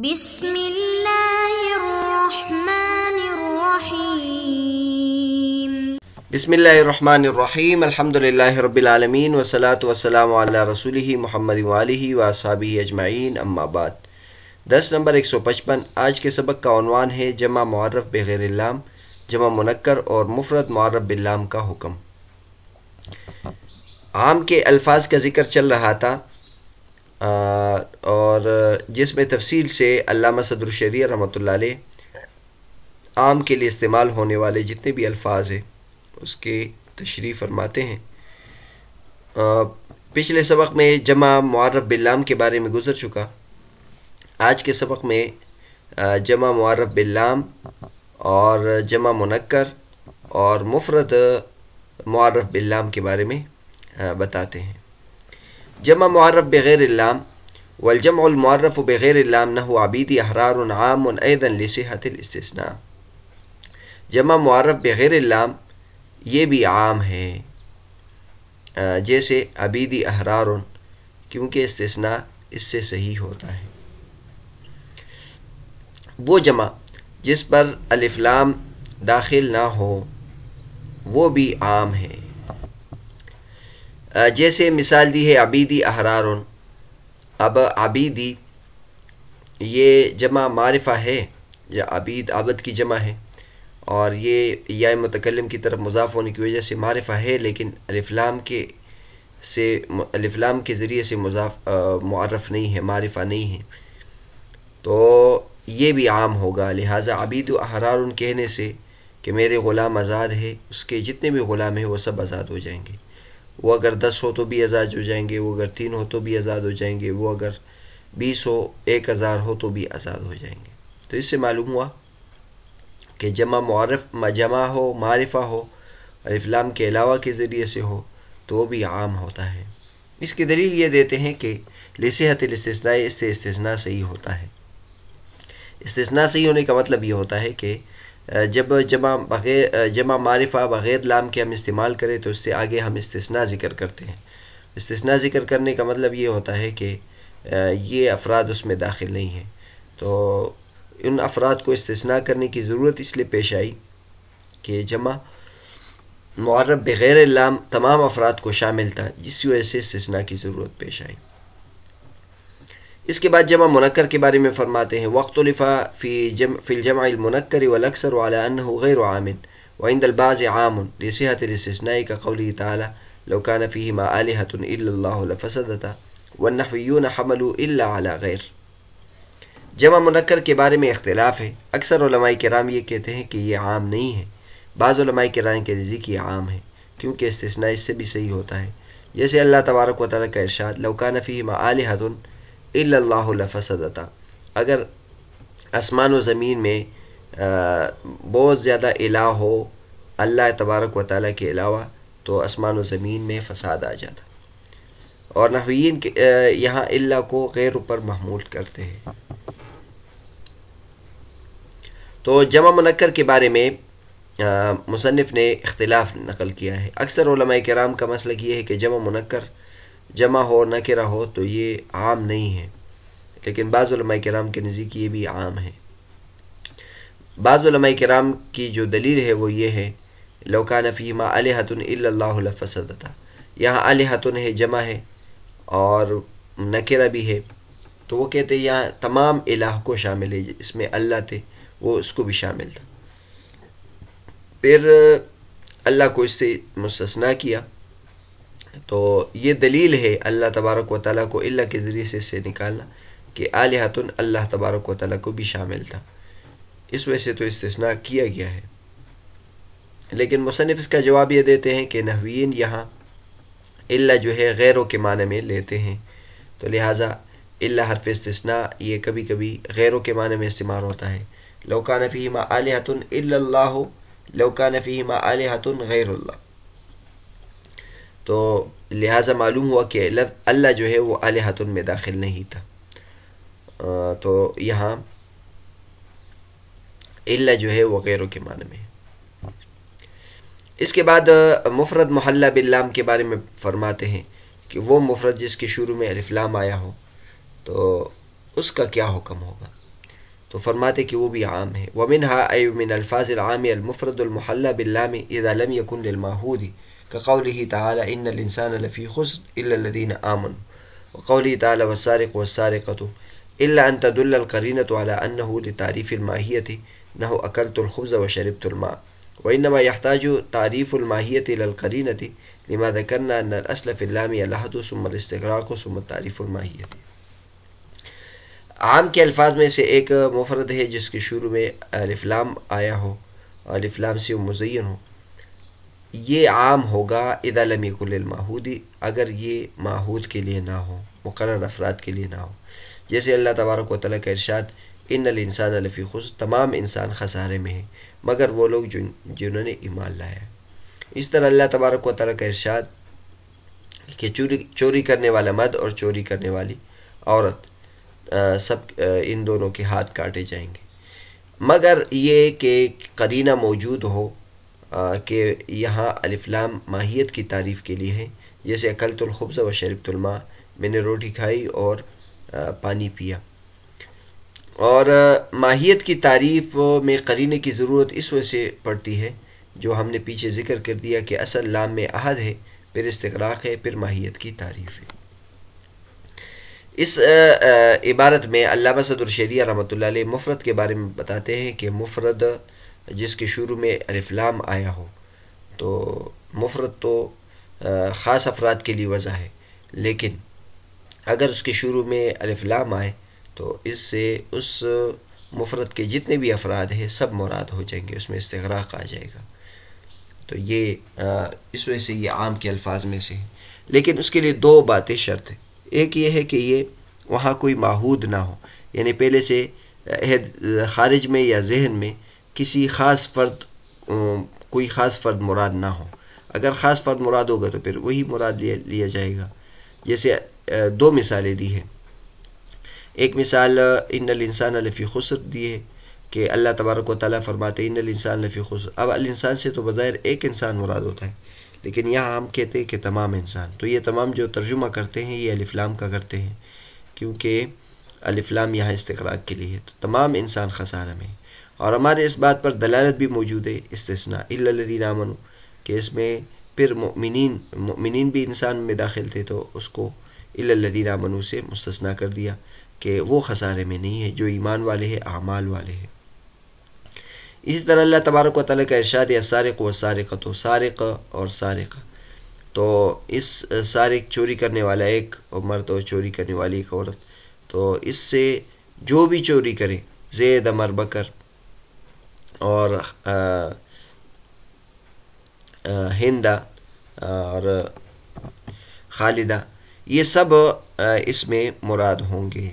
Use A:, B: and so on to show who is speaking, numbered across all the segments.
A: بسم اللہ الرحمن الرحیم بسم اللہ الرحمن الرحیم الحمدللہ رب العالمین والصلاة والسلام علی رسولہ محمد وآلہ وآصحابہ اجمعین اما بعد دس نمبر ایک سو پچپن آج کے سبق کا عنوان ہے جمع معرف بغیر اللام جمع منکر اور مفرد معرب باللام کا حکم عام کے الفاظ کا ذکر چل رہا تھا اور جس میں تفصیل سے علامہ صدر الشریع رحمۃ اللہ علیہ عام کے لیے استعمال ہونے والے جتنے بھی الفاظ ہیں اس کے تشریف فرماتے ہیں پچھلے سبق میں جمع معرب بلام کے بارے میں گزر چکا آج کے سبق میں جمع معرب بلام اور جمع منکر اور مفرد معرف بلام کے بارے میں بتاتے ہیں جمع معرب بغیر اللام والجمع المعرف بغیر اللام نہ ہو عام احرار لصحت الاستثناء جمع معرف بغیر اللام یہ بھی عام ہے جیسے ابیدی احرار کیونکہ استثناء اس سے صحیح ہوتا ہے وہ جمع جس پر الفلام داخل نہ ہو وہ بھی عام ہے جیسے مثال دی ہے ابیدی احرار اب آبیدی یہ جمع معرفہ ہے یا عبید عابد کی جمع ہے اور یہ یا متکلم کی طرف مضاف ہونے کی وجہ سے معرفہ ہے لیکن الفلام کے سے الفلام کے ذریعے سے مضاف معرف نہیں ہے معرفہ نہیں ہے تو یہ بھی عام ہوگا لہٰذا عبید و احرار ان کہنے سے کہ میرے غلام آزاد ہے اس کے جتنے بھی غلام ہیں وہ سب آزاد ہو جائیں گے وہ اگر دس ہو تو بھی آزاد ہو جائیں گے وہ اگر تین ہو تو بھی آزاد ہو جائیں گے وہ اگر بیس ہو ایک ہزار ہو تو بھی آزاد ہو جائیں گے تو اس سے معلوم ہوا کہ جمع معرف جمع ہو معرفہ ہو الفلام کے علاوہ کے ذریعے سے ہو تو وہ بھی عام ہوتا ہے اس کی دلیل یہ دیتے ہیں کہ لسیحت الاستثناء اس سے استثناء صحیح ہوتا ہے استثناء صحیح ہونے کا مطلب یہ ہوتا ہے کہ جب جمع بغیر جمع معرفہ بغیر لام کے ہم استعمال کریں تو اس سے آگے ہم استثنا ذکر کرتے ہیں استثنا ذکر کرنے کا مطلب یہ ہوتا ہے کہ یہ افراد اس میں داخل نہیں ہیں تو ان افراد کو استثناء کرنے کی ضرورت اس لیے پیش آئی کہ جمع معرب بغیر لام تمام افراد کو شامل تھا جس کی وجہ سے استثنا کی ضرورت پیش آئی اس کے بعد جمع منکر کے بارے میں فرماتے ہیں وقت الفا فی جم فی الجمع المنکر و الاقسر انه غیر و آمن و عند كان فيهما رسیحت رسنائی کا لفسدتا تعالیٰ حملوا الا على غیر جمع منکر کے بارے میں اختلاف ہے اکثر علماء کرام یہ کہتے ہیں کہ یہ عام نہیں ہے بعض علماء کرام کے نزک یہ عام ہے کیونکہ استثناء سے بھی صحیح ہوتا ہے جیسے اللہ تبارک و تعالیٰ کا ارشاد لکا نفیما الطن اللہ لفسدتا اگر اسمان و زمین میں بہت زیادہ الہ ہو اللہ تبارک و تعالیٰ کے علاوہ تو اسمان و زمین میں فساد آ جاتا اور نوئین یہاں اللہ کو غیر اوپر محمول کرتے ہیں تو جمع منکر کے بارے میں مصنف نے اختلاف نقل کیا ہے اکثر علماء کرام کا مسئلہ یہ ہے کہ جمع منکر جمع ہو نہ کرا ہو تو یہ عام نہیں ہے لیکن بعض علماء کرام کے نزدیک یہ بھی عام ہے بعض علماء کرام کی جو دلیل ہے وہ یہ ہے لوکان فیمہ الحتن اللہ فسدہ یہاں الحتن ہے جمع ہے اور نکرہ بھی ہے تو وہ کہتے ہیں یہاں تمام الہ کو شامل ہے اس میں اللہ تھے وہ اس کو بھی شامل تھا پھر اللہ کو اس سے مستثنا کیا تو یہ دلیل ہے اللہ تبارک و تعالیٰ کو اللہ کے ذریعے سے اس سے نکالنا کہ آلیہ اللہ تبارک و تعالیٰ کو بھی شامل تھا اس وجہ سے تو استثناء کیا گیا ہے لیکن مصنف اس کا جواب یہ دیتے ہیں کہ نحوین یہاں اللہ جو ہے غیروں کے معنی میں لیتے ہیں تو لہٰذا اللہ حرف استثناء یہ کبھی کبھی غیروں کے معنی میں استعمال ہوتا ہے لوکا نفیما آلیہتن اللہ لوکان لوکا نفیما غیر اللہ تو لہٰذا معلوم ہوا کہ اللہ جو ہے وہ اللہ میں داخل نہیں تھا تو یہاں اللہ جو ہے وہ غیروں کے معنی میں اس کے بعد مفرد محلہ باللام کے بارے میں فرماتے ہیں کہ وہ مفرد جس کے شروع میں الفلام آیا ہو تو اس کا کیا حکم ہوگا تو فرماتے کہ وہ بھی عام ہے وہ منہ من الفاظ عام المفرت المحلہ بلام یقند الماحودی لفي خسر إلا الدین آمن و قول والسارق والسارقة إلا أن تدل القرينة على أنه لتعريف الماهية أنه نہ الخبز وشربت و وإنما يحتاج تعريف و تعریف القرينة لما تھی أن الأصل في اللام اللہۃمت ثم الاستغراق سمت تعریف الماہیت عام کے الفاظ میں سے ایک مفرد ہے جس کے شروع میں الفلام آیا ہو الفلام سے مزین ہو یہ عام ہوگا لم کل الماحودی اگر یہ ماہود کے لیے نہ ہو مقرر افراد کے لیے نہ ہو جیسے اللہ تبارک و تعالیٰ کا ارشاد ان الانسان خس تمام انسان خسارے میں ہیں مگر وہ لوگ جن جنہوں نے ایمان لایا اس طرح اللہ تبارک و تعالیٰ کا ارشاد کہ چوری چوری کرنے والا مد اور چوری کرنے والی عورت سب ان دونوں کے ہاتھ کاٹے جائیں گے مگر یہ کہ قرینہ موجود ہو کہ یہاں الفلام ماہیت کی تعریف کے لیے ہے جیسے اکلت الخبز و شربت الماء میں نے روٹی کھائی اور پانی پیا اور ماہیت کی تعریف میں قرینے کی ضرورت اس وجہ سے پڑتی ہے جو ہم نے پیچھے ذکر کر دیا کہ اصل لام میں عہد ہے پھر استقراق ہے پھر ماہیت کی تعریف ہے اس عبارت میں علامہ صدر شریعہ رحمۃ اللہ علیہ مفرد کے بارے میں بتاتے ہیں کہ مفرد جس کے شروع میں الفلام آیا ہو تو مفرد تو خاص افراد کے لیے وضع ہے لیکن اگر اس کے شروع میں الفلام آئے تو اس سے اس مفرد کے جتنے بھی افراد ہیں سب مراد ہو جائیں گے اس میں استغراق آ جائے گا تو یہ اس وجہ سے یہ عام کے الفاظ میں سے ہے لیکن اس کے لیے دو باتیں شرط ہیں ایک یہ ہے کہ یہ وہاں کوئی ماحود نہ ہو یعنی پہلے سے خارج میں یا ذہن میں کسی خاص فرد کوئی خاص فرد مراد نہ ہو اگر خاص فرد مراد ہوگا تو پھر وہی مراد لیا لیا جائے گا جیسے دو مثالیں دی ہیں ایک مثال ان الانسان لفی خسر دی ہے کہ اللہ تبارک و تعالیٰ فرماتے ان الانسان لفی خسر اب الانسان سے تو بظاہر ایک انسان مراد ہوتا ہے لیکن یہاں ہم کہتے ہیں کہ تمام انسان تو یہ تمام جو ترجمہ کرتے ہیں یہ الفلام کا کرتے ہیں کیونکہ الفلام یہاں استقراک کے لیے ہے تو تمام انسان خسارہ میں اور ہمارے اس بات پر دلالت بھی موجود ہے الا الدین امن کہ اس میں پھر مؤمنین مؤمنین بھی انسان میں داخل تھے تو اس کو الدین امن سے مستثنا کر دیا کہ وہ خسارے میں نہیں ہے جو ایمان والے ہیں اعمال والے ہیں اسی طرح اللہ تبارک و تعالیٰ کا ارشاد یا سارق و سارقہ تو سارق اور سارقہ تو اس سارق چوری کرنے والا ایک اور مرد اور چوری کرنے والی ایک عورت تو اس سے جو بھی چوری کرے زید امر بکر اور ہندا اور خالدہ یہ سب اس میں مراد ہوں گے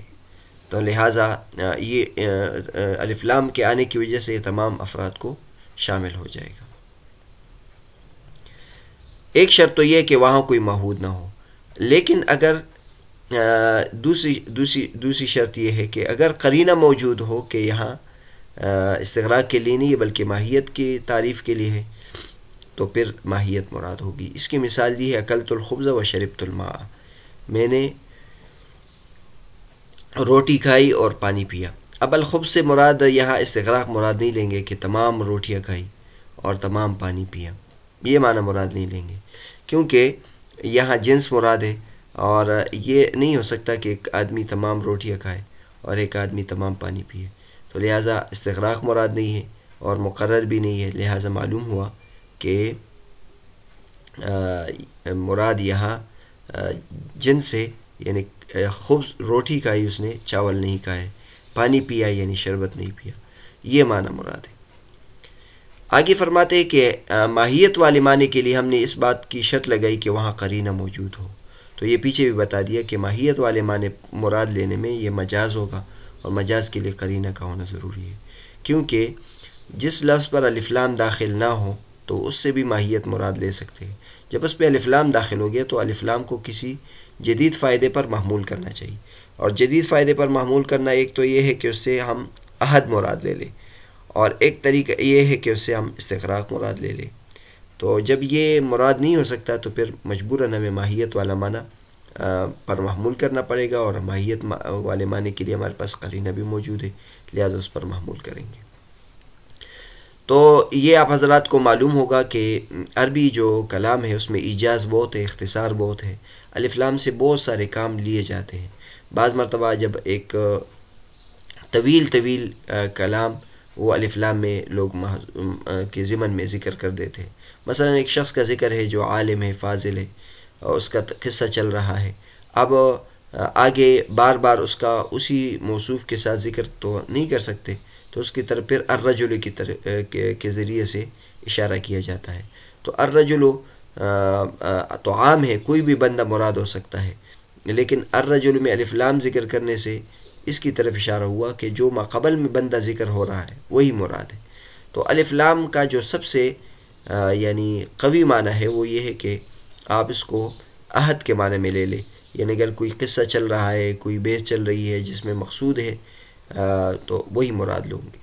A: تو لہٰذا یہ الفلام کے آنے کی وجہ سے یہ تمام افراد کو شامل ہو جائے گا ایک شرط تو یہ کہ وہاں کوئی محود نہ ہو لیکن اگر دوسری دوسری دوسری شرط یہ ہے کہ اگر قرینہ موجود ہو کہ یہاں استغراق کے لیے نہیں بلکہ ماہیت کی تعریف کے لیے ہے تو پھر ماہیت مراد ہوگی اس کی مثال یہ ہے اقلۃ الخبز و شربت الماء میں نے روٹی کھائی اور پانی پیا اب الخب سے مراد یہاں استغراق مراد نہیں لیں گے کہ تمام روٹیاں کھائی اور تمام پانی پیا یہ معنی مراد نہیں لیں گے کیونکہ یہاں جنس مراد ہے اور یہ نہیں ہو سکتا کہ ایک آدمی تمام روٹیاں کھائے اور ایک آدمی تمام پانی پیے تو لہٰذا استغراق مراد نہیں ہے اور مقرر بھی نہیں ہے لہٰذا معلوم ہوا کہ مراد یہاں جن سے یعنی خوب روٹی کھائی اس نے چاول نہیں کھائے پانی پیا یعنی شربت نہیں پیا یہ معنی مراد ہے آگے فرماتے ہیں کہ ماہیت والے معنی کے لیے ہم نے اس بات کی شرط لگائی کہ وہاں قرینہ موجود ہو تو یہ پیچھے بھی بتا دیا کہ ماہیت والے معنی مراد لینے میں یہ مجاز ہوگا اور مجاز کے لیے قرینہ کا ہونا ضروری ہے کیونکہ جس لفظ پر الفلام داخل نہ ہو تو اس سے بھی ماہیت مراد لے سکتے ہیں جب اس پہ الفلام داخل ہو گیا تو الفلام کو کسی جدید فائدے پر محمول کرنا چاہیے اور جدید فائدے پر معمول کرنا ایک تو یہ ہے کہ اس سے ہم عہد مراد لے لیں اور ایک طریقہ یہ ہے کہ اس سے ہم استقراق مراد لے لیں تو جب یہ مراد نہیں ہو سکتا تو پھر مجبوراً ہمیں ماہیت والا معنی پر محمول کرنا پڑے گا اور ماہیت والے معنی کے لیے ہمارے پاس قرینہ بھی موجود ہے لہٰذا اس پر محمول کریں گے تو یہ آپ حضرات کو معلوم ہوگا کہ عربی جو کلام ہے اس میں ایجاز بہت ہے اختصار بہت ہے الفلام سے بہت سارے کام لیے جاتے ہیں بعض مرتبہ جب ایک طویل طویل کلام وہ الفلام میں لوگ کے ذمن میں ذکر کر دیتے ہیں مثلا ایک شخص کا ذکر ہے جو عالم ہے فاضل ہے اس کا قصہ چل رہا ہے اب آگے بار بار اس کا اسی موصوف کے ساتھ ذکر تو نہیں کر سکتے تو اس کی طرف پھر ارجلو کی طرف کے ذریعے سے اشارہ کیا جاتا ہے تو ارجلو تو عام ہے کوئی بھی بندہ مراد ہو سکتا ہے لیکن ارجلو میں الفلام ذکر کرنے سے اس کی طرف اشارہ ہوا کہ جو ماقبل میں بندہ ذکر ہو رہا ہے وہی مراد ہے تو الفلام کا جو سب سے یعنی قوی معنی ہے وہ یہ ہے کہ آپ اس کو عہد کے معنی میں لے لیں یعنی اگر کوئی قصہ چل رہا ہے کوئی بیس چل رہی ہے جس میں مقصود ہے تو وہی مراد لوں گے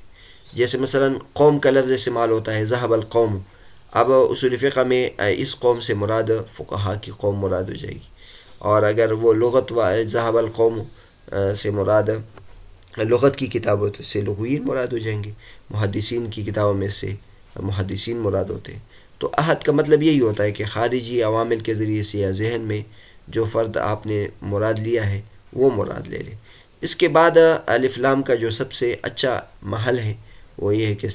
A: جیسے مثلا قوم کا لفظ استعمال ہوتا ہے ذہب القوم اب اصول فقہ میں اس قوم سے مراد فقہا کی قوم مراد ہو جائے گی اور اگر وہ لغت و ذہب القوم سے مراد لغت کی کتابوں سے لغوین مراد ہو جائیں گے محدثین کی کتابوں میں سے محدثین مراد ہوتے ہیں تو عہد کا مطلب یہی ہوتا ہے کہ خارجی عوامل کے ذریعے سے یا ذہن میں جو فرد آپ نے مراد لیا ہے وہ مراد لے لے اس کے بعد الفلام کا جو سب سے اچھا محل ہے وہ یہ ہے کہ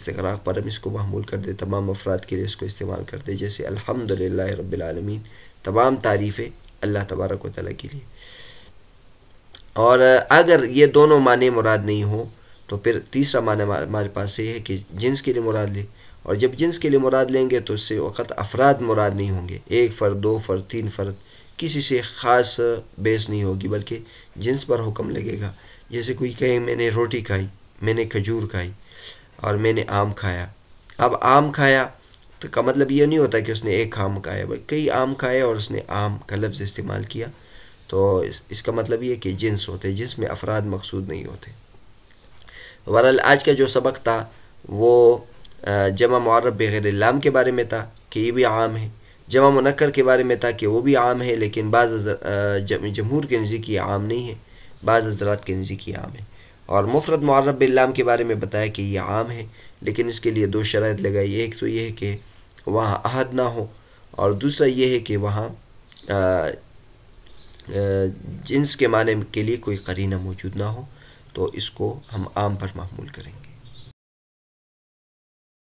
A: پر ہم اس کو محمول کر دے تمام افراد کے لیے اس کو استعمال کر دے جیسے الحمد رب العالمین تمام تعریفیں اللہ تبارک و تعالیٰ کے لیے اور اگر یہ دونوں معنی مراد نہیں ہو تو پھر تیسرا معنی ہمارے پاس یہ ہے کہ جنس کے لیے مراد لے اور جب جنس کے لیے مراد لیں گے تو اس سے وقت افراد مراد نہیں ہوں گے ایک فرد دو فرد تین فرد کسی سے خاص بیس نہیں ہوگی بلکہ جنس پر حکم لگے گا جیسے کوئی کہے میں نے روٹی کھائی میں نے کھجور کھائی اور میں نے آم کھایا اب آم کھایا تو کا مطلب یہ نہیں ہوتا کہ اس نے ایک آم کھایا کئی آم کھائے اور اس نے آم کا لفظ استعمال کیا تو اس کا مطلب یہ کہ جنس ہوتے جنس میں افراد مقصود نہیں ہوتے ورل آج کا جو سبق تھا وہ جمع معرب بغیر اللام کے بارے میں تھا کہ یہ بھی عام ہے جمع منکر کے بارے میں تھا کہ وہ بھی عام ہے لیکن بعض جمہور کے نزدیک یہ عام نہیں ہے بعض حضرات کے نزدیک یہ عام ہے اور مفرد معرب الام کے بارے میں بتایا کہ یہ عام ہے لیکن اس کے لیے دو شرائط لگائی ایک تو یہ ہے کہ وہاں عہد نہ ہو اور دوسرا یہ ہے کہ وہاں جنس کے معنی کے لیے کوئی قرینہ موجود نہ ہو تو اس کو ہم عام پر محمول کریں گے